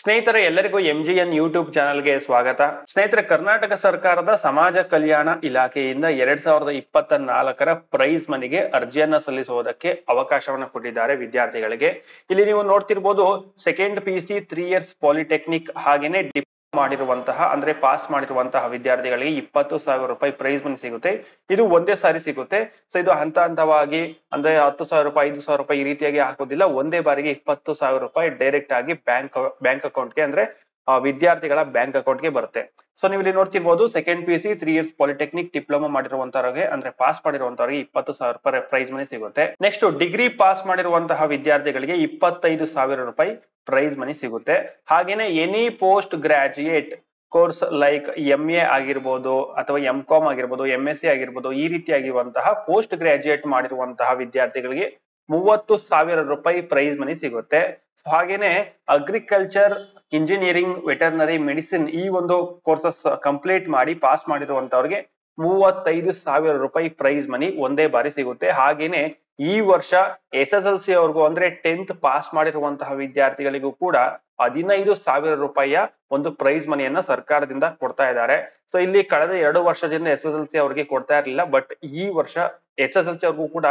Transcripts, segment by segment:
ಸ್ನೇಹಿತರೆ ಎಲ್ಲರಿಗೂ M G N YouTube ಚಾನಲ್ಗೆ ಸ್ವಾಗತ ಸ್ನೇಹಿತರೆ ಕರ್ನಾಟಕ ಸರ್ಕಾರದ ಸಮಾಜ ಕಲ್ಯಾಣ ಇಲಾಖೆಯಿಂದ ಎರಡ್ ಸಾವಿರದ ಇಪ್ಪತ್ತ ನಾಲ್ಕರ ಪ್ರೈಸ್ ಮನಿಗೆ ಅರ್ಜಿಯನ್ನ ಸಲ್ಲಿಸುವುದಕ್ಕೆ ಅವಕಾಶವನ್ನು ಕೊಟ್ಟಿದ್ದಾರೆ ವಿದ್ಯಾರ್ಥಿಗಳಿಗೆ ಇಲ್ಲಿ ನೀವು ನೋಡ್ತಿರ್ಬೋದು second P C three years polytechnic ಹಾಗೇನೆ ಮಾಡಿರುವಂತಹ ಅಂದ್ರೆ ಪಾಸ್ ಮಾಡಿರುವಂತಹ ವಿದ್ಯಾರ್ಥಿಗಳಿಗೆ ಇಪ್ಪತ್ತು ಸಾವಿರ ರೂಪಾಯಿ ಪ್ರೈಸ್ ಮನಿ ಸಿಗುತ್ತೆ ಇದು ಒಂದೇ ಸಾರಿ ಸಿಗುತ್ತೆ ಸೊ ಇದು ಹಂತ ಹಂತವಾಗಿ ಅಂದ್ರೆ ಹತ್ತು ಸಾವಿರ ರೂಪಾಯಿ ಐದು ಸಾವಿರ ರೂಪಾಯಿ ಈ ರೀತಿಯಾಗಿ ಹಾಕೋದಿಲ್ಲ ಒಂದೇ ಬಾರಿಗೆ ಇಪ್ಪತ್ತು ಸಾವಿರ ರೂಪಾಯಿ ಡೈರೆಕ್ಟ್ ಆಗಿ ಬ್ಯಾಂಕ್ ಬ್ಯಾಂಕ್ ಅಕೌಂಟ್ಗೆ ಅಂದ್ರೆ ವಿದ್ಯಾರ್ಥಿಗಳ ಬ್ಯಾಂಕ್ ಅಕೌಂಟ್ಗೆ ಬರುತ್ತೆ ಸೊ ನೀವು ಇಲ್ಲಿ ನೋಡ್ತಿರ್ಬೋದು second P C three years polytechnic diploma ಮಾಡಿರುವಂತವ್ರಿಗೆ ಅಂದ್ರೆ ಪಾಸ್ ಮಾಡಿರುವಂತವ್ರಿಗೆ ಇಪ್ಪತ್ತು ಸಾವಿರ ರೂಪಾಯಿ ಪ್ರೈಸ್ ಮನಿ ಸಿಗುತ್ತೆ ನೆಕ್ಸ್ಟ್ ಡಿಗ್ರಿ ಪಾಸ್ ಮಾಡಿರುವಂತಹ ವಿದ್ಯಾರ್ಥಿಗಳಿಗೆ ಇಪ್ಪತ್ತೈದು ಸಾವಿರ ರೂಪಾಯಿ ಪ್ರೈಸ್ ಮನಿ ಸಿಗುತ್ತೆ ಹಾಗೇನೆ any post graduate course like M A ಆಗಿರ್ಬೋದು ಅಥವಾ ಎಂ ಕಾಮ್ ಆಗಿರ್ಬೋದು ಎಂ ಎಸ್ ಸಿ ಆಗಿರ್ಬೋದು ಈ ರೀತಿಯಾಗಿರುವಂತಹ ಪೋಸ್ಟ್ ಗ್ರಾಜುಯೇಟ್ ಮಾಡಿರುವಂತಹ ವಿದ್ಯಾರ್ಥಿಗಳಿಗೆ ಮೂವತ್ತು ಸಾವಿರ ರೂಪಾಯಿ ಪ್ರೈಸ್ ಮನಿ ಸಿಗುತ್ತೆ ಹಾಗೇನೆ ಅಗ್ರಿಕಲ್ಚರ್ ಇಂಜಿನಿಯರಿಂಗ್ ವೆಟರ್ನರಿ ಮೆಡಿಸಿನ್ ಈ ಒಂದು ಕೋರ್ಸಸ್ ಕಂಪ್ಲೀಟ್ ಮಾಡಿ ಪಾಸ್ ಮಾಡಿರುವಂತವ್ರಿಗೆ ಮೂವತ್ತೈದು ಸಾವಿರ ರೂಪಾಯಿ ಪ್ರೈಸ್ ಮನಿ ಒಂದೇ ಬಾರಿ ಸಿಗುತ್ತೆ ಹಾಗೇನೆ ಈ ವರ್ಷ ಎಸ್ ಎಸ್ ಎಲ್ ಸಿ ಅವ್ರಿಗೂ ಅಂದ್ರೆ ಟೆಂತ್ ಪಾಸ್ ಮಾಡಿರುವಂತಹ ವಿದ್ಯಾರ್ಥಿಗಳಿಗೂ ಕೂಡ ಹದಿನೈದು ಸಾವಿರ ರೂಪಾಯಿಯ ಒಂದು ಪ್ರೈಸ್ ಮನಿಯನ್ನ ಸರ್ಕಾರದಿಂದ ಕೊಡ್ತಾ ಇದ್ದಾರೆ ಸೊ ಇಲ್ಲಿ ಕಳೆದ ಎರಡು ವರ್ಷದಿಂದ ಎಸ್ ಎಸ್ ಎಲ್ ಸಿ ಅವ್ರಿಗೆ ಕೊಡ್ತಾ ಇರಲಿಲ್ಲ ಬಟ್ ಈ ವರ್ಷ ಎಸ್ ಎಸ್ ಎಲ್ ಸಿ ಅವ್ರಿಗೂ ಕೂಡ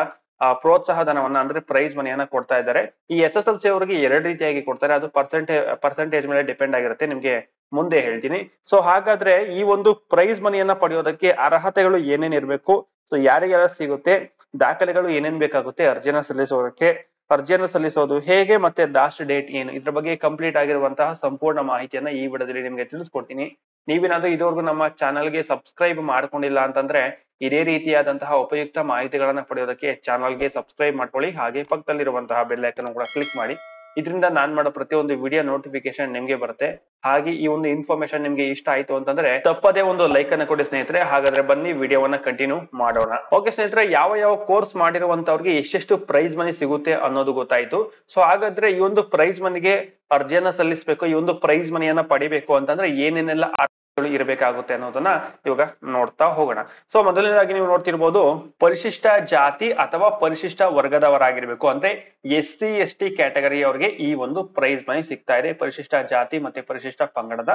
ಪ್ರೋತ್ಸಾಹ ಧನವನ್ನ ಅಂದ್ರೆ ಪ್ರೈಸ್ ಮನಿಯನ್ನ ಕೊಡ್ತಾ ಇದ್ದಾರೆ ಈ ಎಸ್ ಎಸ್ ಎಲ್ ಸಿ ಅವರಿಗೆ ಎರಡು ರೀತಿಯಾಗಿ ಕೊಡ್ತಾರೆ ಅದು ಪರ್ಸೆಂಟೇಜ್ ಪರ್ಸೆಂಟೇಜ್ ಮೇಲೆ ಡಿಪೆಂಡ್ ಆಗಿರುತ್ತೆ ನಿಮ್ಗೆ ಮುಂದೆ ಹೇಳ್ತೀನಿ ಸೊ ಹಾಗಾದ್ರೆ ಈ ಒಂದು ಪ್ರೈಸ್ ಮನಿಯನ್ನ ಪಡೆಯೋದಕ್ಕೆ ಅರ್ಹತೆಗಳು ಏನೇನ್ ಇರಬೇಕು ಸೊ ಯಾರಿಗೆಲ್ಲ ಸಿಗುತ್ತೆ ದಾಖಲೆಗಳು ಏನೇನ್ ಬೇಕಾಗುತ್ತೆ ಅರ್ಜಿನ ಸಲ್ಲಿಸೋದಕ್ಕೆ ಅರ್ಜಿಯನ್ನು ಸಲ್ಲಿಸೋದು ಹೇಗೆ ಮತ್ತೆ ಲಾಸ್ಟ್ ಡೇಟ್ ಏನು ಇದ್ರ ಬಗ್ಗೆ ಕಂಪ್ಲೀಟ್ ಆಗಿರುವಂತಹ ಸಂಪೂರ್ಣ ಮಾಹಿತಿಯನ್ನ ಈ ವಿಡದಲ್ಲಿ ನಿಮ್ಗೆ ತಿಳಿಸ್ಕೊಡ್ತೀನಿ ನೀವೇನಾದ್ರೂ ಇದುವರೆಗೂ ನಮ್ಮ ಗೆ ಸಬ್ಸ್ಕ್ರೈಬ್ ಮಾಡ್ಕೊಂಡಿಲ್ಲ ಅಂತಂದ್ರೆ ಇದೇ ರೀತಿಯಾದಂತಹ ಉಪಯುಕ್ತ ಮಾಹಿತಿಗಳನ್ನ ಪಡೆಯೋದಕ್ಕೆ ಚಾನಲ್ಗೆ ಸಬ್ಸ್ಕ್ರೈಬ್ ಮಾಡ್ಕೊಳ್ಳಿ ಹಾಗೆ ಪಕ್ಕದಲ್ಲಿರುವಂತಹ ಬೆಲ್ಲೈಕನ್ ಕೂಡ ಕ್ಲಿಕ್ ಮಾಡಿ ಇದರಿಂದ ನಾನ್ ಮಾಡೋ ಪ್ರತಿಯೊಂದು ವಿಡಿಯೋ ನೋಟಿಫಿಕೇಶನ್ ನಿಮ್ಗೆ ಬರುತ್ತೆ ಹಾಗೆ ಈ ಒಂದು ಇನ್ಫಾರ್ಮೇಶನ್ ನಿಮ್ಗೆ ಇಷ್ಟ ಆಯ್ತು ಅಂತಂದ್ರೆ ತಪ್ಪದೇ ಒಂದು ಲೈಕ್ ಅನ್ನ ಕೊಡಿ ಸ್ನೇಹಿತರೆ ಹಾಗಾದ್ರೆ ಬನ್ನಿ ವಿಡಿಯೋವನ್ನ ಕಂಟಿನ್ಯೂ ಮಾಡೋಣ ಓಕೆ ಸ್ನೇಹಿತರೆ ಯಾವ ಯಾವ ಕೋರ್ಸ್ ಮಾಡಿರುವಂತವ್ರಿಗೆ ಎಷ್ಟೆಷ್ಟು ಪ್ರೈಸ್ ಮನಿ ಸಿಗುತ್ತೆ ಅನ್ನೋದು ಗೊತ್ತಾಯ್ತು ಸೊ ಹಾಗಾದ್ರೆ ಈ ಒಂದು ಪ್ರೈಸ್ ಮನಿಗೆ ಅರ್ಜಿಯನ್ನ ಸಲ್ಲಿಸಬೇಕು ಈ ಒಂದು ಪ್ರೈಸ್ ಮನಿಯನ್ನ ಪಡಿಬೇಕು ಅಂತಂದ್ರೆ ಏನೇನೆಲ್ಲ ಇರಬೇಕಾಗುತ್ತೆ ಅನ್ನೋದನ್ನ ಇವಾಗ ನೋಡ್ತಾ ಹೋಗೋಣ ಸೊ ಮೊದಲನೇದಾಗಿ ನೀವು ನೋಡ್ತಿರ್ಬೋದು ಪರಿಶಿಷ್ಟ ಜಾತಿ ಅಥವಾ ಪರಿಶಿಷ್ಟ ವರ್ಗದವರಾಗಿರ್ಬೇಕು ಅಂದ್ರೆ S C S T category ಅವರಿಗೆ ಈ ಒಂದು ಪ್ರೈಸ್ ಮನಿ ಸಿಗ್ತಾ ಇದೆ ಪರಿಶಿಷ್ಟ ಜಾತಿ ಮತ್ತೆ ಪರಿಶಿಷ್ಟ ಪಂಗಡದ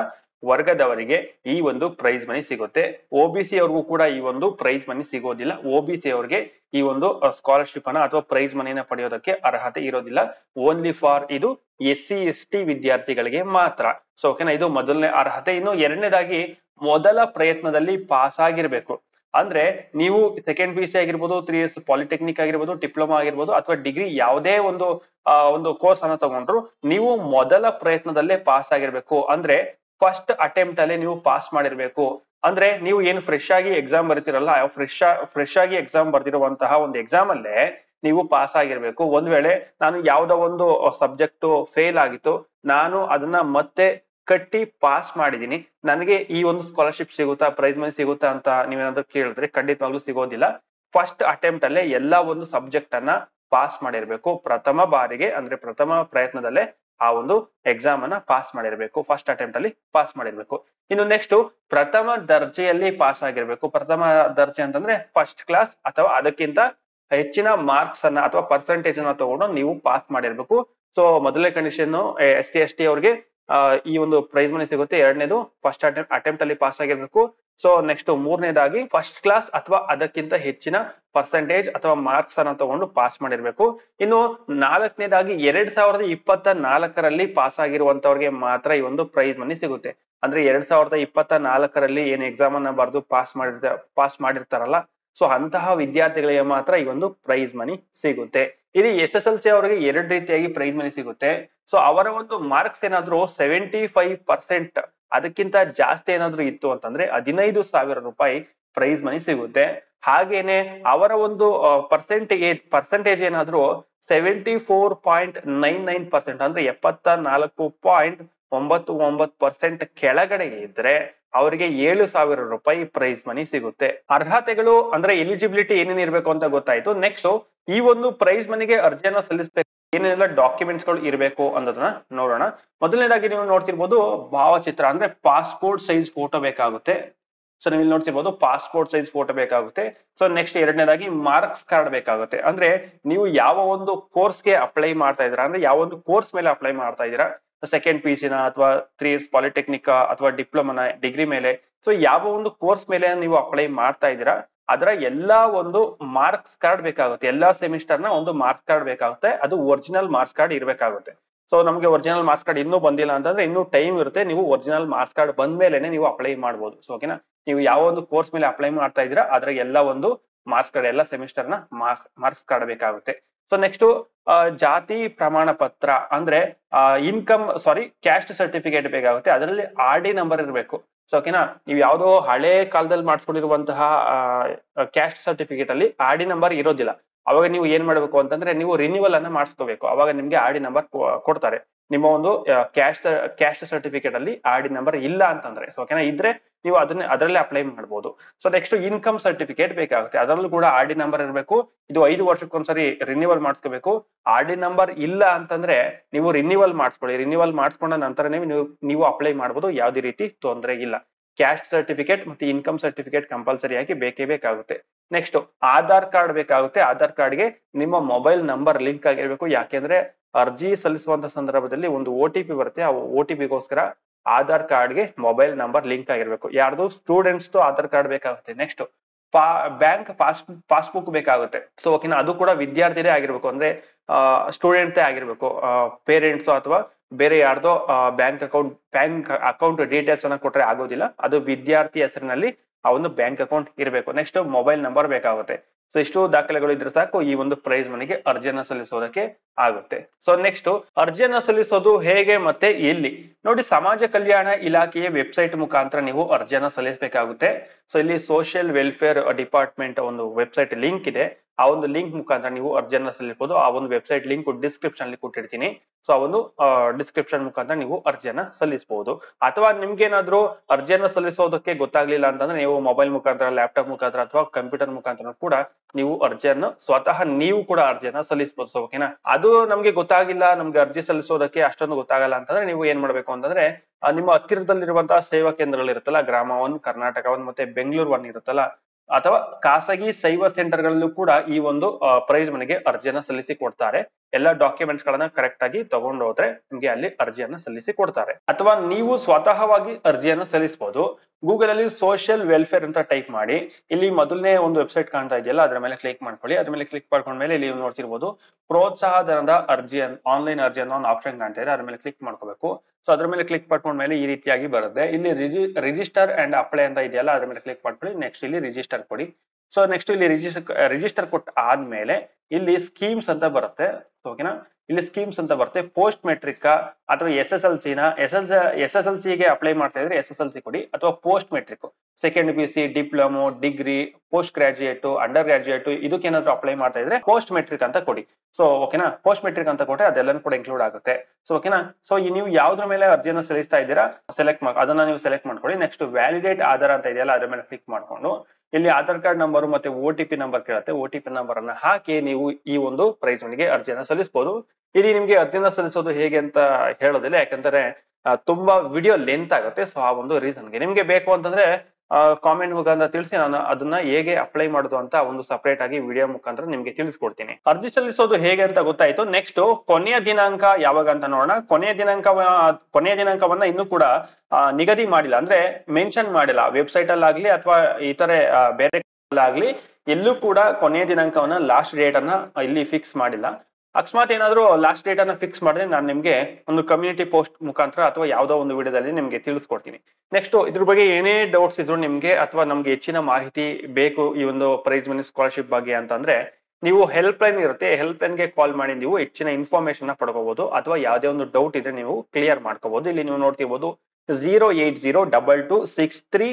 ವರ್ಗದವರಿಗೆ ಈ ಒಂದು ಪ್ರೈಸ್ ಮನಿ ಸಿಗುತ್ತೆ ಒಬಿಸಿ ಅವ್ರಿಗೂ ಕೂಡ ಈ ಒಂದು ಪ್ರೈಸ್ ಮನಿ ಸಿಗೋದಿಲ್ಲ ಒಬಿಸಿ ಅವ್ರಿಗೆ ಈ ಒಂದು ಸ್ಕಾಲರ್ಶಿಪ್ ಅನ್ನ ಅಥವಾ ಪ್ರೈಸ್ ಮನೆಯನ್ನ ಪಡೆಯೋದಕ್ಕೆ ಅರ್ಹತೆ ಇರೋದಿಲ್ಲ ಓನ್ಲಿ ಫಾರ್ ಇದು ಎಸ್ ಸಿ ಎಸ್ ಟಿ ವಿದ್ಯಾರ್ಥಿಗಳಿಗೆ ಮಾತ್ರ ಸೊ ಓಕೆನಾ ಇದು ಮೊದಲನೇ ಅರ್ಹತೆ ಇನ್ನು ಎರಡನೇದಾಗಿ ಮೊದಲ ಪ್ರಯತ್ನದಲ್ಲಿ ಪಾಸ್ ಆಗಿರ್ಬೇಕು ಅಂದ್ರೆ ನೀವು ಸೆಕೆಂಡ್ ಪಿ ಸಿ ಆಗಿರ್ಬೋದು ತ್ರೀ ಇಯರ್ಸ್ ಪಾಲಿಟೆಕ್ನಿಕ್ ಆಗಿರ್ಬೋದು ಡಿಪ್ಲೊಮಾ ಆಗಿರ್ಬೋದು ಅಥವಾ ಡಿಗ್ರಿ ಯಾವುದೇ ಒಂದು ಒಂದು ಕೋರ್ಸ್ ಅನ್ನ ತಗೊಂಡ್ರು ನೀವು ಮೊದಲ ಪ್ರಯತ್ನದಲ್ಲೇ ಪಾಸ್ ಆಗಿರ್ಬೇಕು ಅಂದ್ರೆ ಫಸ್ಟ್ ಅಟೆಂಪ್ಟ್ ಅಲ್ಲಿ ನೀವು ಪಾಸ್ ಮಾಡಿರ್ಬೇಕು ಅಂದ್ರೆ ನೀವು ಏನು ಫ್ರೆಶ್ ಆಗಿ ಎಕ್ಸಾಮ್ ಬರ್ತಿರಲ್ಲ ಫ್ರೆಶ್ ಫ್ರೆಶ್ ಆಗಿ ಎಕ್ಸಾಮ್ ಬರ್ತಿರುವಂತಹ ಒಂದು ಎಕ್ಸಾಮ್ ಅಲ್ಲೇ ನೀವು ಪಾಸ್ ಆಗಿರ್ಬೇಕು ಒಂದ್ ವೇಳೆ ನಾನು ಯಾವ್ದೋ ಒಂದು ಸಬ್ಜೆಕ್ಟ್ ಫೇಲ್ ಆಗಿತ್ತು ನಾನು ಅದನ್ನ ಮತ್ತೆ ಕಟ್ಟಿ ಪಾಸ್ ಮಾಡಿದೀನಿ ನನಗೆ ಈ ಒಂದು ಸ್ಕಾಲರ್ಶಿಪ್ ಸಿಗುತ್ತಾ ಪ್ರೈಸ್ ಮನಿ ಸಿಗುತ್ತಾ ಅಂತ ನೀವೇನಾದ್ರೂ ಕೇಳಿದ್ರೆ ಖಂಡಿತವಾಗ್ಲೂ ಸಿಗೋದಿಲ್ಲ ಫಸ್ಟ್ ಅಟೆಂಪ್ಟ್ ಅಲ್ಲೇ ಎಲ್ಲಾ ಒಂದು ಸಬ್ಜೆಕ್ಟ್ ಅನ್ನ ಪಾಸ್ ಮಾಡಿರ್ಬೇಕು ಪ್ರಥಮ ಬಾರಿಗೆ ಅಂದ್ರೆ ಪ್ರಥಮ ಪ್ರಯತ್ನದಲ್ಲೇ ಆ ಒಂದು ಎಕ್ಸಾಮ್ ಅನ್ನ ಪಾಸ್ ಮಾಡಿರ್ಬೇಕು ಫಸ್ಟ್ ಅಟೆಂಪ್ಟ್ ಅಲ್ಲಿ ಪಾಸ್ ಮಾಡಿರ್ಬೇಕು ಇನ್ನು ನೆಕ್ಸ್ಟ್ ಪ್ರಥಮ ದರ್ಜೆಯಲ್ಲಿ ಪಾಸ್ ಆಗಿರ್ಬೇಕು ಪ್ರಥಮ ದರ್ಜೆ ಅಂತಂದ್ರೆ ಫಸ್ಟ್ ಕ್ಲಾಸ್ ಅಥವಾ ಅದಕ್ಕಿಂತ ಹೆಚ್ಚಿನ ಮಾರ್ಕ್ಸ್ ಅನ್ನ ಅಥವಾ ಪರ್ಸೆಂಟೇಜ್ ಅನ್ನ ತಗೊಂಡು ನೀವು ಪಾಸ್ ಮಾಡಿರ್ಬೇಕು ಸೊ ಮೊದಲನೇ condition S C S T ಅವ್ರಿಗೆ ಈ ಒಂದು ಪ್ರೈಸ್ ಮನಿ ಸಿಗುತ್ತೆ ಎರಡನೇದು ಫಸ್ಟ್ ಅಟೆಂಪ್ಟ್ ಅಲ್ಲಿ ಪಾಸ್ ಆಗಿರ್ಬೇಕು ಸೊ ನೆಕ್ಸ್ಟ್ ಮೂರನೇದಾಗಿ ಫಸ್ಟ್ ಕ್ಲಾಸ್ ಅಥವಾ ಅದಕ್ಕಿಂತ ಹೆಚ್ಚಿನ ಪರ್ಸೆಂಟೇಜ್ ಅಥವಾ ಮಾರ್ಕ್ಸ್ ಅನ್ನ ತಗೊಂಡು ಪಾಸ್ ಮಾಡಿರ್ಬೇಕು ಇನ್ನು ನಾಲ್ಕನೇದಾಗಿ ಎರಡ್ ಸಾವಿರದ ಇಪ್ಪತ್ತ ನಾಲ್ಕರಲ್ಲಿ ಪಾಸ್ ಆಗಿರುವಂತವ್ರಿಗೆ ಮಾತ್ರ ಈ ಒಂದು ಪ್ರೈಸ್ ಮನಿ ಸಿಗುತ್ತೆ ಅಂದ್ರೆ ಎರಡ್ ಸಾವಿರದ ಇಪ್ಪತ್ತ ನಾಲ್ಕರಲ್ಲಿ ಏನ್ ಎಕ್ಸಾಮ್ ಅನ್ನ ಬರೆದು ಪಾಸ್ ಮಾಡಿರ್ತಾರೆ ಪಾಸ್ ಮಾಡಿರ್ತಾರಲ್ಲ ಸೊ ಅಂತಹ ವಿದ್ಯಾರ್ಥಿಗಳಿಗೆ ಮಾತ್ರ ಈ ಒಂದು ಪ್ರೈಸ್ ಮನಿ ಸಿಗುತ್ತೆ ಇಲ್ಲಿ ಎಸ್ ಎಸ್ ಎಲ್ ಸಿ ಅವರಿಗೆ ಎರಡು ರೀತಿಯಾಗಿ ಪ್ರೈಸ್ ಮನಿ ಸಿಗುತ್ತೆ ಸೊ ಅವರ ಒಂದು ಮಾರ್ಕ್ಸ್ ಏನಾದ್ರು ಸೆವೆಂಟಿ ಫೈವ್ ಪರ್ಸೆಂಟ್ ಅದಕ್ಕಿಂತ ಜಾಸ್ತಿ ಏನಾದ್ರು ಇತ್ತು ಅಂತಂದ್ರೆ ಹದಿನೈದು ಸಾವಿರ ರೂಪಾಯಿ ಪ್ರೈಸ್ ಮನಿ ಸಿಗುತ್ತೆ ಹಾಗೇನೆ ಅವರ ಒಂದು ಪರ್ಸೆಂಟ್ ಪರ್ಸೆಂಟೇಜ್ ಏನಾದ್ರು seventy four point nine nine percent ಅಂದ್ರೆ ಎಪ್ಪತ್ತ ನಾಲ್ಕು ಪಾಯಿಂಟ್ ಒಂಬತ್ತು ಒಂಬತ್ತು ಪರ್ಸೆಂಟ್ ಕೆಳಗಡೆ ಇದ್ರೆ ಅವರಿಗೆ ಏಳು ಸಾವಿರ ರೂಪಾಯಿ ಪ್ರೈಸ್ ಮನಿ ಸಿಗುತ್ತೆ ಅರ್ಹತೆಗಳು ಅಂದ್ರೆ ಎಲಿಜಿಬಿಲಿಟಿ ಏನೇನ್ ಇರಬೇಕು ಅಂತ ಗೊತ್ತಾಯ್ತು ನೆಕ್ಸ್ಟ್ ಈ ಒಂದು ಪ್ರೈಸ್ ಮನಿಗೆ ಅರ್ಜಿಯನ್ನ ಸಲ್ಲಿಸಬೇಕು ಏನೇನೆಲ್ಲ ಡಾಕ್ಯುಮೆಂಟ್ಸ್ ಗಳು ಇರಬೇಕು ಅನ್ನೋದನ್ನ ನೋಡೋಣ ಮೊದಲನೇದಾಗಿ ನೀವು ನೋಡ್ತಿರ್ಬೋದು ಭಾವಚಿತ್ರ ಅಂದ್ರೆ ಪಾಸ್ಪೋರ್ಟ್ ಸೈಜ್ ಫೋಟೋ ಬೇಕಾಗುತ್ತೆ ಸೊ ನೀವು ಇಲ್ಲಿ ನೋಡ್ತಿರ್ಬೋದು ಪಾಸ್ಪೋರ್ಟ್ ಸೈಜ್ ಫೋಟೋ ಬೇಕಾಗುತ್ತೆ ಸೊ ನೆಕ್ಸ್ಟ್ ಎರಡನೇದಾಗಿ ಮಾರ್ಕ್ಸ್ ಕಾರ್ಡ್ ಬೇಕಾಗುತ್ತೆ ಅಂದ್ರೆ ನೀವು ಯಾವ ಒಂದು ಕೋರ್ಸ್ಗೆ ಅಪ್ಲೈ ಮಾಡ್ತಾ ಇದ್ದೀರಾ ಅಂದ್ರೆ ಯಾವ ಒಂದು ಕೋರ್ಸ್ ಮೇಲೆ ಅಪ್ಲೈ ಮಾಡ್ತಾ ಇದ್ದೀರಾ ಸೆಕೆಂಡ್ ಪಿ ಸಿನ ಅಥವಾ ತ್ರೀ ಇಯರ್ಸ್ ಪಾಲಿಟೆಕ್ನಿಕ್ ಅಥವಾ ಡಿಪ್ಲೊಮಾನ ಡಿಗ್ರಿ ಮೇಲೆ ಸೊ ಯಾವ ಒಂದು ಕೋರ್ಸ್ ಮೇಲೆ ನೀವು ಅಪ್ಲೈ ಮಾಡ್ತಾ ಇದ್ದೀರಾ ಅದರ ಎಲ್ಲಾ ಒಂದು ಮಾರ್ಕ್ಸ್ ಕಾರ್ಡ್ ಬೇಕಾಗುತ್ತೆ ಎಲ್ಲಾ ಸೆಮಿಸ್ಟರ್ ನ ಒಂದು ಮಾರ್ಕ್ಸ್ ಕಾರ್ಡ್ ಬೇಕಾಗುತ್ತೆ ಅದು ಒರಿಜಿನಲ್ ಮಾರ್ಕ್ಸ್ ಕಾರ್ಡ್ ಇರಬೇಕಾಗುತ್ತೆ ಸೊ ನಮಗೆ ಒರಿಜಿನಲ್ ಮಾರ್ಕ್ಸ್ ಕಾರ್ಡ್ ಇನ್ನೂ ಬಂದಿಲ್ಲ ಅಂತಂದ್ರೆ ಇನ್ನೂ ಟೈಮ್ ಇರುತ್ತೆ ನೀವು ಒರಿಜಿನಲ್ ಮಾರ್ಕ್ಸ್ ಕಾರ್ಡ್ ಬಂದ ನೀವು ಅಪ್ಲೈ ಮಾಡ್ಬೋದು ಸೊ ಓಕೆನಾ ನೀವು ಯಾವ ಒಂದು ಕೋರ್ಸ್ ಮೇಲೆ ಅಪ್ಲೈ ಮಾಡ್ತಾ ಇದ್ದೀರಾ ಅದ್ರ ಎಲ್ಲ ಒಂದು ಮಾರ್ಕ್ಸ್ ಕಾರ್ಡ್ ಎಲ್ಲ ಸೆಮಿಸ್ಟರ್ ನ ಮಾರ್ಕ್ಸ್ ಮಾರ್ಕ್ಸ್ ಕಾರ್ಡ್ ಬೇಕಾಗುತ್ತೆ ಸೊ ನೆಕ್ಸ್ಟ್ ಜಾತಿ ಪ್ರಮಾಣ ಪತ್ರ ಅಂದ್ರೆ ಇನ್ಕಮ್ ಸಾರಿ ಕ್ಯಾಸ್ಟ್ ಸರ್ಟಿಫಿಕೇಟ್ ಬೇಕಾಗುತ್ತೆ ಅದರಲ್ಲಿ ಆರ್ ಡಿ ನಂಬರ್ ಇರಬೇಕು ಸೊ ಓಕೆನಾ ನೀವು ಯಾವುದೋ ಹಳೆ ಕಾಲದಲ್ಲಿ ಮಾಡಿಸ್ಕೊಂಡಿರುವಂತಹ ಕ್ಯಾಸ್ಟ್ ಸರ್ಟಿಫಿಕೇಟ್ ಅಲ್ಲಿ ಆರ್ ಡಿ ನಂಬರ್ ಇರೋದಿಲ್ಲ ಅವಾಗ ನೀವು ಏನ್ ಮಾಡಬೇಕು ಅಂತಂದ್ರೆ ನೀವು ರಿನ್ಯೂವಲ್ ಅನ್ನ ಮಾಡಿಸ್ಕೋಬೇಕು ಅವಾಗ ನಿಮ್ಗೆ ಆರ್ ಡಿ ನಂಬರ್ ಕೊಡ್ತಾರೆ ನಿಮ್ಮ ಒಂದು ಕ್ಯಾಶ್ ಕ್ಯಾಶ್ ಸರ್ಟಿಫಿಕೇಟ್ ಅಲ್ಲಿ ಆರ್ ಡಿ ನಂಬರ್ ಇಲ್ಲ ಅಂತಂದ್ರೆ ಸೊ ಓಕೆನಾ ಇದ್ರೆ ನೀವು ಅದನ್ನ ಅದರಲ್ಲೇ ಅಪ್ಲೈ ಮಾಡಬಹುದು ಸೊ ನೆಕ್ಸ್ಟ್ ಇನ್ಕಮ್ ಸರ್ಟಿಫಿಕೇಟ್ ಬೇಕಾಗುತ್ತೆ ಅದರಲ್ಲೂ ಕೂಡ ಆರ್ ಡಿ ನಂಬರ್ ಇರಬೇಕು ಇದು ಐದು ವರ್ಷಕ್ಕೊಂದ್ಸರಿ ರಿನ್ಯೂವಲ್ ಮಾಡಿಸ್ಕೋಬೇಕು ಆರ್ ಡಿ ನಂಬರ್ ಇಲ್ಲ ಅಂತಂದ್ರೆ ನೀವು ರಿನ್ಯೂವಲ್ ಮಾಡಿಸ್ಕೊಳ್ಳಿ ರಿನ್ಯೂವಲ್ ಮಾಡಿಸ್ಕೊಂಡ ನಂತರನೇ ನೀವು ನೀವು ಅಪ್ಲೈ ಮಾಡಬಹುದು ಯಾವುದೇ ರೀತಿ ತೊಂದರೆ ಇಲ್ಲ ಕ್ಯಾಶ್ ಸರ್ಟಿಫಿಕೇಟ್ ಮತ್ತೆ ಇನ್ಕಮ್ ಸರ್ಟಿಫಿಕೇಟ್ ಕಂಪಲ್ಸರಿ ಆಗಿ ಬೇಕೇ ಬೇಕಾಗುತ್ತೆ ನೆಕ್ಸ್ಟ್ ಆಧಾರ್ ಕಾರ್ಡ್ ಬೇಕಾಗುತ್ತೆ ಆಧಾರ್ ಕಾರ್ಡ್ಗೆ ನಿಮ್ಮ ಮೊಬೈಲ್ ನಂಬರ್ ಲಿಂಕ್ ಆಗಿರ್ಬೇಕು ಯಾಕೆಂದ್ರೆ ಅರ್ಜಿ ಸಲ್ಲಿಸುವಂತ ಸಂದರ್ಭದಲ್ಲಿ ಒಂದು ಓ ಟಿ ಪಿ ಬರುತ್ತೆ ಆ ಓ ಟಿ ಪಿಗೋಸ್ಕರ ಆಧಾರ್ ಕಾರ್ಡ್ಗೆ ಮೊಬೈಲ್ ನಂಬರ್ ಲಿಂಕ್ ಆಗಿರ್ಬೇಕು ಯಾರ್ದು ಸ್ಟೂಡೆಂಟ್ಸ್ ಆಧಾರ್ ಕಾರ್ಡ್ ಬೇಕಾಗುತ್ತೆ ನೆಕ್ಸ್ಟ್ ಪಾ ಬ್ಯಾಂಕ್ ಪಾಸ್ ಪಾಸ್ಬುಕ್ ಬೇಕಾಗುತ್ತೆ ಸೊ ಓಕೆನಾ ಅದು ಕೂಡ ವಿದ್ಯಾರ್ಥಿನೇ ಆಗಿರ್ಬೇಕು ಅಂದ್ರೆ ಸ್ಟೂಡೆಂಟ್ ಆಗಿರ್ಬೇಕು ಪೇರೆಂಟ್ಸ್ ಅಥವಾ ಬೇರೆ ಯಾರ್ದೋ bank account bank account details ಅನ್ನ ಕೊಟ್ರೆ ಆಗೋದಿಲ್ಲ ಅದು ವಿದ್ಯಾರ್ಥಿ ಹೆಸರಿನಲ್ಲಿ ಆ ಒಂದು ಬ್ಯಾಂಕ್ ಅಕೌಂಟ್ ಇರಬೇಕು ನೆಕ್ಸ್ಟ್ ಮೊಬೈಲ್ ನಂಬರ್ ಬೇಕಾಗುತ್ತೆ ಸೊ ಇಷ್ಟು ದಾಖಲೆಗಳು ಇದ್ರೆ ಸಾಕು ಈ ಒಂದು ಪ್ರೈಸ್ ಮನಿಗೆ ಅರ್ಜಿಯನ್ನ ಸಲ್ಲಿಸೋದಕ್ಕೆ ಆಗುತ್ತೆ ಸೊ ನೆಕ್ಸ್ಟ್ ಅರ್ಜಿಯನ್ನ ಸಲ್ಲಿಸೋದು ಹೇಗೆ ಮತ್ತೆ ಎಲ್ಲಿ ನೋಡಿ ಸಮಾಜ ಕಲ್ಯಾಣ ಇಲಾಖೆಯ ವೆಬ್ಸೈಟ್ ಮುಖಾಂತರ ನೀವು ಅರ್ಜಿಯನ್ನ ಸಲ್ಲಿಸಬೇಕಾಗುತ್ತೆ ಸೊ ಇಲ್ಲಿ ಸೋಷಿಯಲ್ ವೆಲ್ಫೇರ್ ಡಿಪಾರ್ಟ್ಮೆಂಟ್ ಒಂದು ವೆಬ್ಸೈಟ್ ಲಿಂಕ್ ಇದೆ ಆ ಒಂದು ಲಿಂಕ್ ಮುಖಾಂತರ ನೀವು ಅರ್ಜಿಯನ್ನ ಸಲ್ಲಿಸಬಹುದು ಆ ಒಂದು ವೆಬ್ಸೈಟ್ ಲಿಂಕ್ ಡಿಸ್ಕ್ರಿಪ್ಷನ್ ಅಲ್ಲಿ ಕೊಟ್ಟಿರ್ತೀನಿ ಸೊ ಆ ಒಂದು ಡಿಸ್ಕ್ರಿಪ್ಷನ್ ಮುಖಾಂತರ ನೀವು ಅರ್ಜಿಯನ್ನ ಸಲ್ಲಿಸಬಹುದು ಅಥವಾ ನಿಮ್ಗೆ ಏನಾದ್ರು ಅರ್ಜಿಯನ್ನ ಸಲ್ಲಿಸೋದಕ್ಕೆ ಗೊತ್ತಾಗ್ಲಿಲ್ಲ ಅಂತಂದ್ರೆ ನೀವು ಮೊಬೈಲ್ ಮುಖಾಂತರ ಲ್ಯಾಪ್ಟಾಪ್ ಮುಖಾಂತರ ಅಥವಾ ಕಂಪ್ಯೂಟರ್ ಮುಖಾಂತರ ಕೂಡ ನೀವು ಅರ್ಜಿಯನ್ನು ಸ್ವತಃ ನೀವು ಕೂಡ ಅರ್ಜಿಯನ್ನ ಸಲ್ಲಿಸಬಹುದು ಓಕೆನಾ ಅದು ನಮ್ಗೆ ಗೊತ್ತಾಗಿಲ್ಲ ನಮ್ಗೆ ಅರ್ಜಿ ಸಲ್ಲಿಸೋದಕ್ಕೆ ಅಷ್ಟೊಂದು ಗೊತ್ತಾಗಲ್ಲ ಅಂತಂದ್ರೆ ನೀವು ಏನ್ ಮಾಡ್ಬೇಕು ಅಂತಂದ್ರೆ ನಿಮ್ಮ ಹತ್ತಿರದಲ್ಲಿರುವಂತಹ ಸೇವಾ ಕೇಂದ್ರಗಳು ಇರುತ್ತಲ್ಲ ಗ್ರಾಮ ಒನ್ ಕರ್ನಾಟಕ ಒನ್ ಮತ್ತೆ ಬೆಂಗಳೂರು ಒನ್ ಇರುತ್ತಲ್ಲ ಅಥವಾ ಖಾಸಗಿ ಸೈವ ಸೆಂಟರ್ ಗಳಲ್ಲೂ ಕೂಡ ಈ ಒಂದು ಪ್ರೈಸ್ ಮನೆಗೆ ಅರ್ಜಿಯನ್ನ ಸಲ್ಲಿಸಿ ಕೊಡ್ತಾರೆ ಎಲ್ಲಾ ಡಾಕ್ಯುಮೆಂಟ್ಸ್ ಗಳನ್ನ ಕರೆಕ್ಟ್ ಆಗಿ ತಗೊಂಡು ಹೋದ್ರೆ ನಿಮ್ಗೆ ಅಲ್ಲಿ ಅರ್ಜಿಯನ್ನ ಸಲ್ಲಿಸಿ ಕೊಡ್ತಾರೆ ಅಥವಾ ನೀವು ಸ್ವತಃವಾಗಿ ಅರ್ಜಿಯನ್ನ ಸಲ್ಲಿಸಬಹುದು ಗೂಗಲ್ ಅಲ್ಲಿ ಸೋಷಿಯಲ್ ವೆಲ್ಫೇರ್ ಅಂತ ಟೈಪ್ ಮಾಡಿ ಇಲ್ಲಿ ಮೊದಲನೇ ಒಂದು ವೆಬ್ಸೈಟ್ ಕಾಣ್ತಾ ಇದೆಯಲ್ಲ ಅದ್ರ ಮೇಲೆ ಕ್ಲಿಕ್ ಮಾಡ್ಕೊಳ್ಳಿ ಅದ್ರ ಮೇಲೆ ಕ್ಲಿಕ್ ಮೇಲೆ ಇಲ್ಲಿ ನೋಡ್ತಿರ್ಬೋದು ಪ್ರೋತ್ಸಾಹ ಧನದ ಅರ್ಜಿ ಆನ್ಲೈನ್ ಅರ್ಜಿ ಅನ್ನೋ ಒಂದು ಆಪ್ಷನ್ ಕಾಣ್ತಾ ಇದೆ ಅದ್ರ ಮೇಲೆ ಕ್ಲಿಕ್ ಮಾಡ್ಕೋಬೇಕು ಸೊ ಅದ್ರ ಮೇಲೆ ಕ್ಲಿಕ್ ಮೇಲೆ ಈ ರೀತಿಯಾಗಿ ಬರುತ್ತೆ ಇಲ್ಲಿ ರಿಜಿಸ್ಟರ್ ಅಂಡ್ ಅಪ್ಲೈ ಅಂತ ಇದೆಯಲ್ಲ ಅದ್ರ ಮೇಲೆ ಕ್ಲಿಕ್ ಮಾಡ್ಕೊಳ್ಳಿ ನೆಕ್ಸ್ಟ್ ಇಲ್ಲಿ ರಿಜಿಸ್ಟರ್ ಕೊಡಿ ಸೊ ನೆಕ್ಸ್ಟ್ ಇಲ್ಲಿ ರಿಜಿಸ್ಟರ್ ರಿಜಿಸ್ಟರ್ ಕೊಟ್ಟ ಆದ್ಮೇಲೆ ಇಲ್ಲಿ ಸ್ಕೀಮ್ಸ್ ಅಂತ ಬರುತ್ತೆ ಓಕೆನಾ ಇಲ್ಲಿ ಸ್ಕೀಮ್ಸ್ ಅಂತ ಬರುತ್ತೆ ಪೋಸ್ಟ್ ಮೆಟ್ರಿಕ್ ಅಥವಾ ಎಸ್ ಎಸ್ ಎಲ್ ಸಿ ನ S L S S L C ಗೆ ಅಪ್ಲೈ ಮಾಡ್ತಾ ಇದ್ರೆ ಎಸ್ ಎಸ್ ಎಲ್ ಸಿ ಕೊಡಿ ಅಥವಾ post matric second P C diploma degree post graduate under graduate ಇದಕ್ಕೇನಾದ್ರೂ ಅಪ್ಲೈ ಮಾಡ್ತಾ ಇದ್ರೆ ಪೋಸ್ಟ್ ಮೆಟ್ರಿಕ್ ಅಂತ ಕೊಡಿ ಸೊ ಓಕೆನಾ ಪೋಸ್ಟ್ ಮೆಟ್ರಿಕ್ ಅಂತ ಕೊಟ್ಟರೆ ಅದೆಲ್ಲ ಕೂಡ ಇನ್ಕ್ಲೂಡ್ ಆಗುತ್ತೆ ಸೊ ಓಕೆನಾ ಸೊ ನೀವು ಯಾವ್ದ್ರ ಮೇಲೆ ಅರ್ಜಿಯನ್ನು ಸಲ್ಲಿಸ್ತಾ ಇದ್ದೀರಾ ಸೆಲೆಕ್ಟ್ ಮಾಡಿ ಅದನ್ನ ನೀವು ಸೆಲೆಕ್ಟ್ ಮಾಡ್ಕೊಳ್ಳಿ ನೆಕ್ಸ್ಟ್ ವ್ಯಾಲಿಡೇಟ್ ಆಧಾರ್ ಅಂತ ಇದೆಯಲ್ಲ ಅದ್ರ ಮೇಲೆ ಕ್ಲಿಕ್ ಮಾಡ್ಕೊಂಡು ಇಲ್ಲಿ ಆಧಾರ್ ಕಾರ್ಡ್ ನಂಬರ್ ಮತ್ತೆ ಓ ಟಿ ಪಿ ನಂಬರ್ ಕೇಳುತ್ತೆ ಓ ಟಿ ಪಿ ನಂಬರ್ ಅನ್ನ ಹಾಕಿ ನೀವು ಈ ಒಂದು ಪ್ರೈಸ್ ಅರ್ಜಿಯನ್ನು ಸಲ್ಲಿಸಬಹುದು ಇಲ್ಲಿ ನಿಮ್ಗೆ ಅರ್ಜಿನ ಸಲ್ಲಿಸೋದು ಹೇಗೆ ಅಂತ ಹೇಳೋದಿಲ್ಲ ಯಾಕಂದ್ರೆ ತುಂಬಾ ವಿಡಿಯೋ ಲೆಂತ್ ಆಗುತ್ತೆ ಸೊ ಆ ಒಂದು ರೀಸನ್ಗೆ ನಿಮ್ಗೆ ಬೇಕು ಅಂತಂದ್ರೆ ಕಾಮೆಂಟ್ ಮುಖಾಂತರ ತಿಳಿಸಿ ನಾನು ಅದನ್ನ ಹೇಗೆ ಅಪ್ಲೈ ಮಾಡೋದು ಅಂತ ಒಂದು ಸಪರೇಟ್ ಆಗಿ ವಿಡಿಯೋ ಮುಖಾಂತರ ನಿಮ್ಗೆ ತಿಳಿಸ್ಕೊಡ್ತೀನಿ ಅರ್ಜಿ ಸಲ್ಲಿಸೋದು ಹೇಗೆ ಅಂತ ಗೊತ್ತಾಯ್ತು ನೆಕ್ಸ್ಟ್ ಕೊನೆಯ ದಿನಾಂಕ ಯಾವಾಗ ಅಂತ ನೋಡೋಣ ಕೊನೆಯ ದಿನಾಂಕ ಕೊನೆಯ ದಿನಾಂಕವನ್ನ ಇನ್ನು ಕೂಡ ನಿಗದಿ ಮಾಡಿಲ್ಲ ಅಂದ್ರೆ ಮೆನ್ಷನ್ ಮಾಡಿಲ್ಲ ವೆಬ್ಸೈಟ್ ಅಲ್ಲಾಗ್ಲಿ ಅಥವಾ ಇತರೆ ಬೇರೆ ಆಗ್ಲಿ ಎಲ್ಲೂ ಕೂಡ ಕೊನೆಯ ದಿನಾಂಕವನ್ನ ಲಾಸ್ಟ್ ಡೇಟ್ ಅನ್ನ ಇಲ್ಲಿ ಫಿಕ್ಸ್ ಮಾಡಿಲ್ಲ ಅಕಸ್ಮಾತ್ ಏನಾದ್ರು ಲಾಸ್ಟ್ ಡೇಟ್ ಅನ್ನ ಫಿಕ್ಸ್ ಮಾಡಿದ್ರೆ ನಾನು ನಿಮ್ಗೆ ಒಂದು ಕಮ್ಯುನಿಟಿ ಪೋಸ್ಟ್ ಮುಖಾಂತರ ಅಥವಾ ಯಾವ್ದೋ ಒಂದು ವಿಡಿಯೋದಲ್ಲಿ ನಿಮ್ಗೆ ತಿಳಿಸ್ಕೊಡ್ತೀನಿ ನೆಕ್ಸ್ಟ್ ಇದ್ರ ಬಗ್ಗೆ ಏನೇ ಡೌಟ್ಸ್ ಇದ್ರು ನಿಮ್ಗೆ ಅಥವಾ ನಮ್ಗೆ ಹೆಚ್ಚಿನ ಮಾಹಿತಿ ಬೇಕು ಈ ಒಂದು ಪ್ರೈಸ್ ಮನಿ ಸ್ಕಾಲರ್ಶಿಪ್ ಬಗ್ಗೆ ಅಂತಂದ್ರೆ ನೀವು ಹೆಲ್ಪ್ ಲೈನ್ ಇರುತ್ತೆ ಹೆಲ್ಪ್ ಲೈನ್ ಗೆ ಕಾಲ್ ಮಾಡಿ ನೀವು ಹೆಚ್ಚಿನ ಇನ್ಫಾರ್ಮೇಶನ್ ಪಡ್ಕೋಬಹುದು ಅಥವಾ ಯಾವುದೇ ಒಂದು ಡೌಟ್ ಇದ್ರೆ ನೀವು ಕ್ಲಿಯರ್ ಮಾಡ್ಕೋಬಹುದು ಇಲ್ಲಿ ನೀವು ನೋಡ್ತಿರ್ಬೋದು zero eight zero double two six three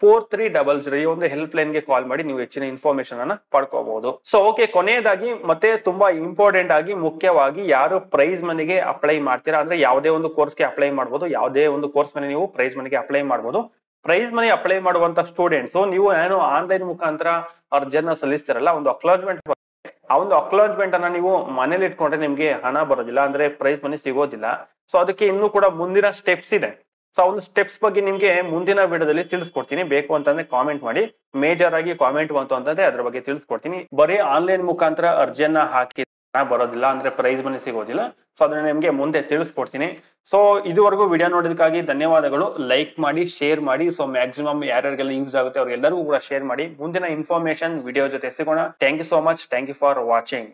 four three double zero ಒಂದು ಹೆಲ್ಪ್ ಲೈನ್ ಗೆ ಕಾಲ್ ಮಾಡಿ ನೀವು ಹೆಚ್ಚಿನ ಇನ್ಫಾರ್ಮೇಶನ್ ಅನ್ನ ಪಡ್ಕೋಬಹುದು ಸೊ ಓಕೆ ಕೊನೆಯದಾಗಿ ಮತ್ತೆ ತುಂಬಾ ಇಂಪಾರ್ಟೆಂಟ್ ಆಗಿ ಮುಖ್ಯವಾಗಿ ಯಾರು ಪ್ರೈಸ್ ಮನೆಗೆ ಅಪ್ಲೈ ಮಾಡ್ತೀರಾ ಅಂದ್ರೆ ಯಾವುದೇ ಒಂದು ಕೋರ್ಸ್ ಗೆ ಅಪ್ಲೈ ಮಾಡಬಹುದು ಯಾವುದೇ ಒಂದು ಕೋರ್ಸ್ ಮನೆ ನೀವು ಪ್ರೈಸ್ ಮನೆಗೆ ಅಪ್ಲೈ ಮಾಡಬಹುದು ಪ್ರೈಸ್ ಮನಿ ಅಪ್ಲೈ ಮಾಡುವಂತ ಸ್ಟೂಡೆಂಟ್ ಸೊ ನೀವು ಏನು ಆನ್ಲೈನ್ ಮುಖಾಂತರ ಅರ್ಜಿಯನ್ನ ಸಲ್ಲಿಸ್ತೀರಲ್ಲ ಒಂದು ಅಕ್ಲಾಜ್ಮೆಂಟ್ ಆ ಒಂದು ಅಕ್ಲಾಜ್ಮೆಂಟ್ ಅನ್ನ ನೀವು ಮನೇಲಿ ಇಟ್ಕೊಂಡ್ರೆ ನಿಮ್ಗೆ ಹಣ ಬರೋದಿಲ್ಲ ಅಂದ್ರೆ ಪ್ರೈಸ್ ಮನಿ ಸಿಗೋದಿಲ್ಲ ಸೊ ಅದಕ್ಕೆ ಇನ್ನೂ ಕೂಡ ಮುಂದಿನ ಸ್ಟೆಪ್ಸ್ ಇದೆ ಸೊ ಒಂದು ಸ್ಟೆಪ್ಸ್ ಬಗ್ಗೆ ನಿಮ್ಗೆ ಮುಂದಿನ ವಿಡಿಯೋದಲ್ಲಿ ತಿಳಿಸ್ಕೊಡ್ತೀನಿ ಬೇಕು ಅಂತಂದ್ರೆ ಕಾಮೆಂಟ್ ಮಾಡಿ ಮೇಜರ್ ಆಗಿ ಕಾಮೆಂಟ್ ಬಂತು ಅಂತಂದ್ರೆ ಅದ್ರ ಬಗ್ಗೆ ತಿಳಿಸ್ಕೊಡ್ತೀನಿ ಬರೀ ಆನ್ಲೈನ್ ಮುಖಾಂತರ ಅರ್ಜಿಯನ್ನ ಹಾಕಿ ಬರೋದಿಲ್ಲ ಅಂದ್ರೆ ಪ್ರೈಸ್ ಮನಿ ಸಿಗೋದಿಲ್ಲ ಸೊ ಅದನ್ನ ನಿಮ್ಗೆ ಮುಂದೆ ತಿಳಿಸ್ಕೊಡ್ತೀನಿ ಸೊ ಇದುವರೆಗೂ ವಿಡಿಯೋ ನೋಡೋದಕ್ಕಾಗಿ ಧನ್ಯವಾದಗಳು ಲೈಕ್ ಮಾಡಿ ಶೇರ್ ಮಾಡಿ ಸೊ ಮ್ಯಾಕ್ಸಿಮಮ್ ಯಾರ್ಯಾರಿಗೆಲ್ಲ ಯೂಸ್ ಆಗುತ್ತೆ ಅವ್ರಿಗೆಲ್ಲರಿಗೂ ಕೂಡ ಶೇರ್ ಮಾಡಿ ಮುಂದಿನ ಇನ್ಫಾರ್ಮೇಶನ್ ವಿಡಿಯೋ ಜೊತೆ ಸಿಗೋಣ thank you so much thank you for watching